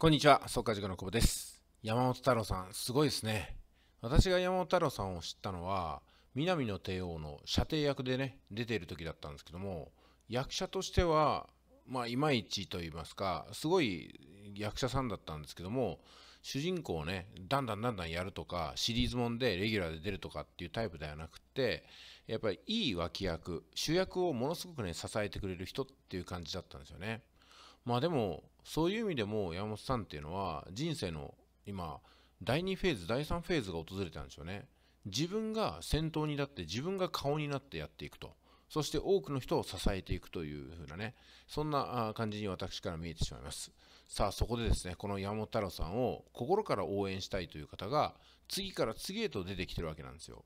こんにちは、速稼塾の久保です。山本太郎さん、すごいですね。私が山本太郎さんを知ったのは、南の帝王の射程役でね、出ている時だったんですけども、役者としては、まあ、いまいちと言いますか、すごい役者さんだったんですけども、主人公をね、だんだんだんだんやるとか、シリーズもんでレギュラーで出るとかっていうタイプではなくて、やっぱりいい脇役、主役をものすごくね、支えてくれる人っていう感じだったんですよね。まあでも、そういう意味でも山本さんっていうのは人生の今第2フェーズ第3フェーズが訪れたんですよね自分が先頭に立って自分が顔になってやっていくとそして多くの人を支えていくというふうなね、そんな感じに私から見えてしまいます。さあ、そこでですね、この山本太郎さんを心から応援したいという方が、次から次へと出てきてるわけなんですよ。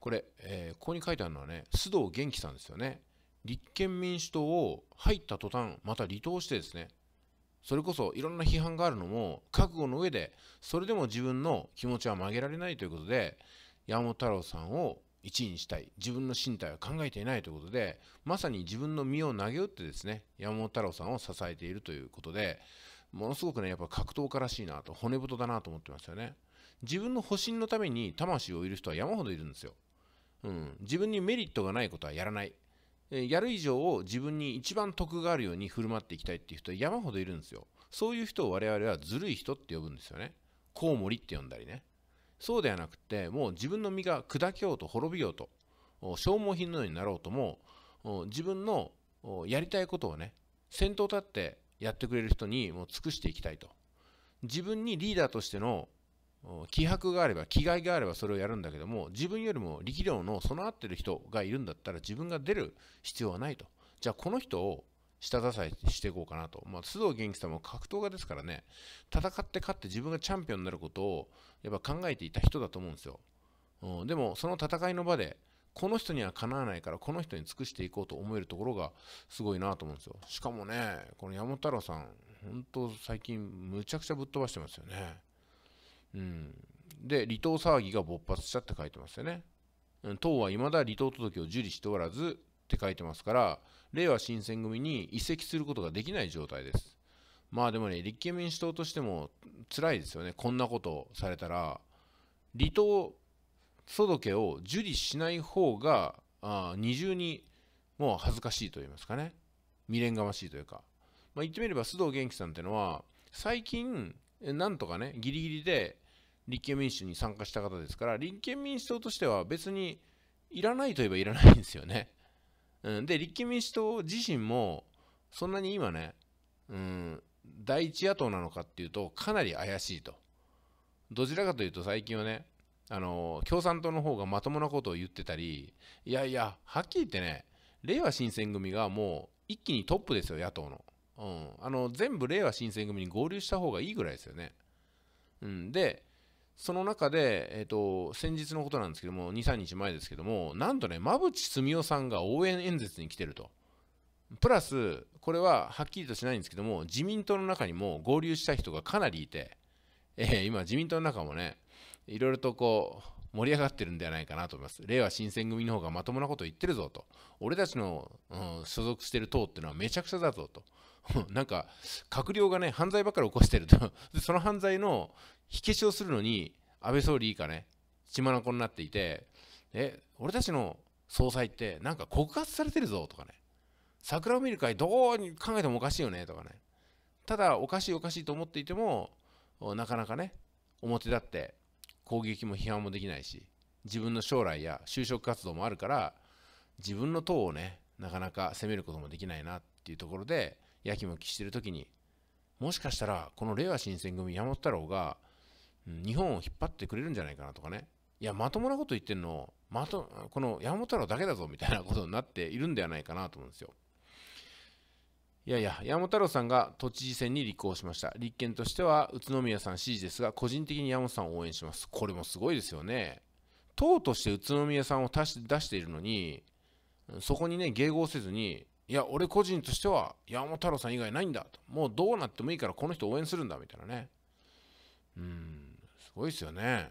これ、えー、ここに書いてあるのはね、須藤元気さんですよね。立憲民主党を入った途端、また離党してですね、それこそいろんな批判があるのも覚悟の上でそれでも自分の気持ちは曲げられないということで山本太郎さんを1位にしたい自分の身体は考えていないということでまさに自分の身を投げ打ってですね山本太郎さんを支えているということでものすごくねやっぱ格闘家らしいなと骨太だなと思ってますよね自分の保身のために魂を売る人は山ほどいるんですよ、うん、自分にメリットがないことはやらないやる以上を自分に一番得があるように振る舞っていきたいっていう人は山ほどいるんですよ。そういう人を我々はずるい人って呼ぶんですよね。コウモリって呼んだりね。そうではなくて、もう自分の身が砕けようと滅びようと、消耗品のようになろうとも、自分のやりたいことをね、先頭立ってやってくれる人にもう尽くしていきたいと。自分にリーダーとしての気迫があれば気概があればそれをやるんだけども自分よりも力量の備わってる人がいるんだったら自分が出る必要はないとじゃあこの人を下支えしていこうかなと、まあ、須藤元気さんも格闘家ですからね戦って勝って自分がチャンピオンになることをやっぱ考えていた人だと思うんですよ、うん、でもその戦いの場でこの人にはかなわないからこの人に尽くしていこうと思えるところがすごいなと思うんですよしかもねこの山太郎さん本当最近むちゃくちゃぶっ飛ばしてますよねうん、で離党騒ぎが勃発したって書いてますよね党はいまだ離党届を受理しておらずって書いてますかられいわ新選組に移籍することができない状態ですまあでもね立憲民主党としても辛いですよねこんなことをされたら離党届を受理しない方があ二重にもう恥ずかしいと言いますかね未練がましいというか、まあ、言ってみれば須藤元気さんっていうのは最近なんとかねギリギリで立憲民主に参加した方ですから、立憲民主党としては別にいらないといえばいらないんですよね。うん、で、立憲民主党自身も、そんなに今ね、うん、第一野党なのかっていうと、かなり怪しいと。どちらかというと、最近はね、あの共産党の方がまともなことを言ってたり、いやいや、はっきり言ってね、れいわ新選組がもう一気にトップですよ、野党の。うん、あの全部れいわ新選組に合流した方がいいぐらいですよね。うん、で、その中で、えと、先日のことなんですけども、2、3日前ですけども、なんとね、馬淵澄夫さんが応援演説に来てると。プラス、これははっきりとしないんですけども、自民党の中にも合流した人がかなりいて、えー、今、自民党の中もね、いろいろとこう、盛り上がってるんではないかなと思います。令和新選組の方がまともなこと言ってるぞと。俺たちの、うん、所属してる党ってのはめちゃくちゃだぞと。なんか閣僚がね犯罪ばっかり起こしてると その犯罪の火消しをするのに安倍総理以下ね血眼になっていてえ俺たちの総裁ってなんか告発されてるぞとかね桜を見る会どう考えてもおかしいよねとかねただおかしいおかしいと思っていてもなかなかね表立って攻撃も批判もできないし自分の将来や就職活動もあるから自分の党をねなかなか攻めることもできないなっていうところでやきもきしてる時に、もしかしたら、この令和新選組山本太郎が、日本を引っ張ってくれるんじゃないかなとかね。いや、まともなこと言ってんの、まと、この山本太郎だけだぞ、みたいなことになっているんではないかなと思うんですよ。いやいや、山本太郎さんが都知事選に立候補しました。立憲としては、宇都宮さん支持ですが、個人的に山本さんを応援します。これもすごいですよね。党として宇都宮さんを出しているのに、そこにね、迎合せずに、いや俺個人としては山本太郎さん以外ないんだともうどうなってもいいからこの人応援するんだみたいなねうんすごいですよね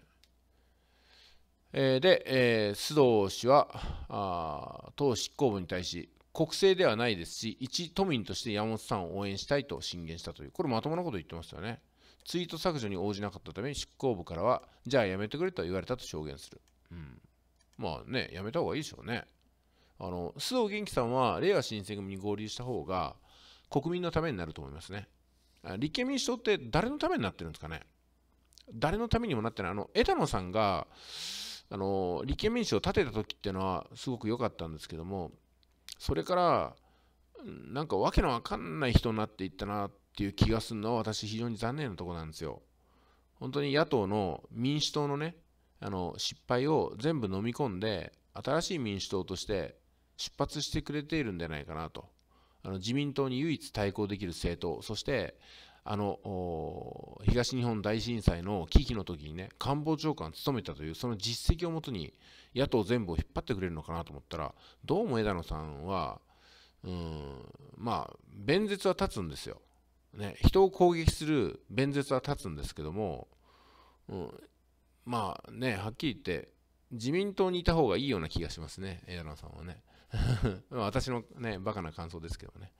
えー、で、えー、須藤氏はあ党執行部に対し国政ではないですし一都民として山本さんを応援したいと進言したというこれまともなこと言ってますよねツイート削除に応じなかったため執行部からはじゃあやめてくれと言われたと証言する、うん、まあねやめた方がいいでしょうねあの須藤元気さんはれいわ新選組に合流した方が国民のためになると思いますね。立憲民主党って誰のためになってるんですかね誰のためにもなってない。あの枝野さんがあの立憲民主を立てた時っていうのはすごく良かったんですけどもそれからなんか訳のわかんない人になっていったなっていう気がするのは私非常に残念なところなんですよ。本当に野党の民主党のねあの失敗を全部飲み込んで新しい民主党として出発してくれているんじゃないかなと。あの自民党に唯一対抗できる政党、そして、あの東日本大震災の危機の時にね、官房長官を務めたという、その実績をもとに、野党全部を引っ張ってくれるのかなと思ったら、どうも枝野さんは、うん、まあ、弁舌は立つんですよ。ね、人を攻撃する弁舌は立つんですけども、うん、まあね、はっきり言って、自民党にいた方がいいような気がしますね、枝野さんはね。私のね、バカな感想ですけどね。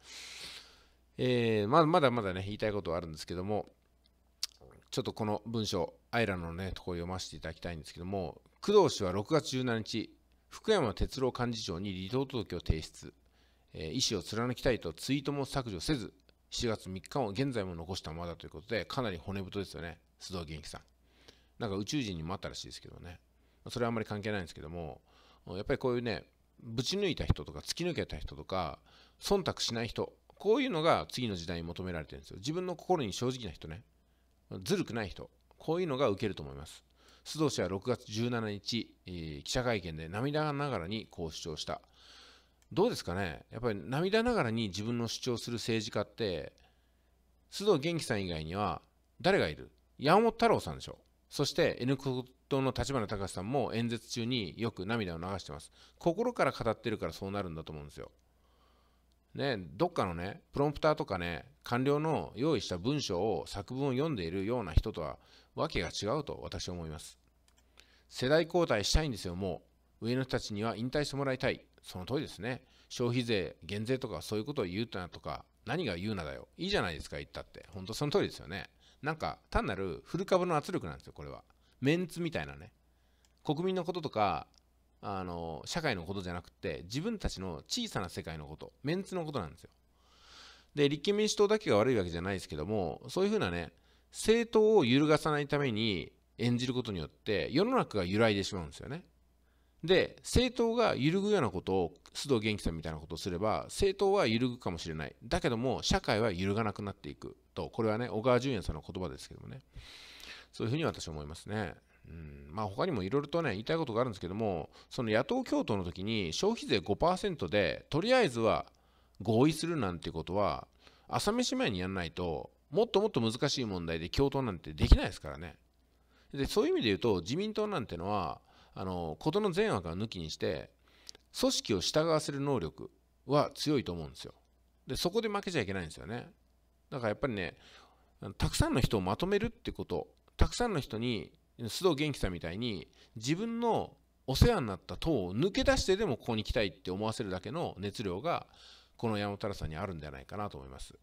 えー、ままだまだね、言いたいことはあるんですけども、ちょっとこの文章、アイラのね、とこを読ませていただきたいんですけども、工藤氏は6月17日、福山哲郎幹事長に離党届を提出、えー、意思を貫きたいとツイートも削除せず、7月3日を現在も残したままだということで、かなり骨太ですよね、須藤元気さん。なんか宇宙人にもあったらしいですけどね。それはあんまり関係ないんですけども、やっぱりこういうね、ぶち抜いた人とか突き抜けた人とか、忖度しない人、こういうのが次の時代に求められてるんですよ。自分の心に正直な人ね。ずるくない人。こういうのが受けると思います。須藤氏は6月17日、えー、記者会見で涙ながらにこう主張した。どうですかねやっぱり涙ながらに自分の主張する政治家って、須藤元気さん以外には誰がいる山本太郎さんでしょ。そして N 国党の立花隆さんも演説中によく涙を流してます。心から語ってるからそうなるんだと思うんですよ。ね、どっかのね、プロンプターとかね、官僚の用意した文章を作文を読んでいるような人とは訳が違うと私は思います。世代交代したいんですよ、もう。上の人たちには引退してもらいたい。その通りですね。消費税、減税とかそういうことを言うなとか、何が言うなだよ。いいじゃないですか、言ったって。本当その通りですよね。なんか単なる古株の圧力なんですよこれはメンツみたいなね国民のこととかあの社会のことじゃなくて自分たちの小さな世界のことメンツのことなんですよで立憲民主党だけが悪いわけじゃないですけどもそういうふうなね政党を揺るがさないために演じることによって世の中が揺らいでしまうんですよねで政党が揺るぐようなことを須藤元気さんみたいなことをすれば政党は揺るぐかもしれないだけども社会は揺るがなくなっていくとこれはね小川淳也さんの言葉ですけどもねそういうふうに私は思いますね。うんまあ、他にもいろいろとね言いたいことがあるんですけどもその野党共闘の時に消費税5%でとりあえずは合意するなんてことは朝飯前にやらないともっともっと難しい問題で共闘なんてできないですからねでそういう意味で言うと自民党なんてのはあの事の善悪は抜きにして組織を従わせる能力は強いと思うんですよでそこで負けちゃいけないんですよねだからやっぱりねたくさんの人をまとめるってことたくさんの人に須藤元気さんみたいに自分のお世話になった党を抜け出してでもここに来たいって思わせるだけの熱量がこの山本太郎さんにあるんじゃないかなと思います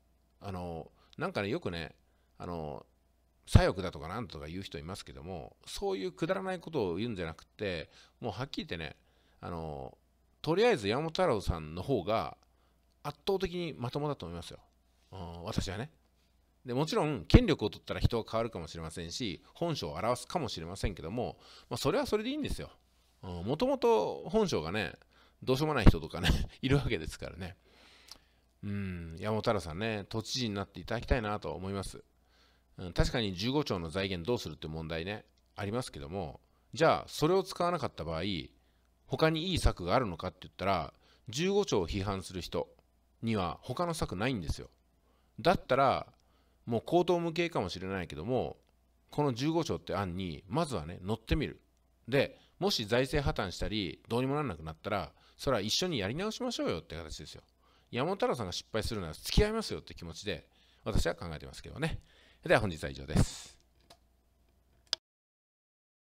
あのなんかねよくねあの左翼だとかなんとか言う人いますけどもそういうくだらないことを言うんじゃなくてもうはっきり言ってねあのとりあえず山本太郎さんの方が圧倒的にまともだと思いますよ、うん、私はねでもちろん権力を取ったら人は変わるかもしれませんし本性を表すかもしれませんけども、まあ、それはそれでいいんですよもともと本性がねどうしようもない人とかね いるわけですからねうん山本太郎さんね都知事になっていただきたいなと思いますうん、確かに15兆の財源どうするって問題ね、ありますけども、じゃあ、それを使わなかった場合、他にいい策があるのかって言ったら、15兆を批判する人には他の策ないんですよ。だったら、もう口頭無形かもしれないけども、この15兆って案に、まずはね、乗ってみる。で、もし財政破綻したり、どうにもならなくなったら、それは一緒にやり直しましょうよって形ですよ。山本太郎さんが失敗するなら付き合いますよって気持ちで、私は考えてますけどね。それでは本日は以上です。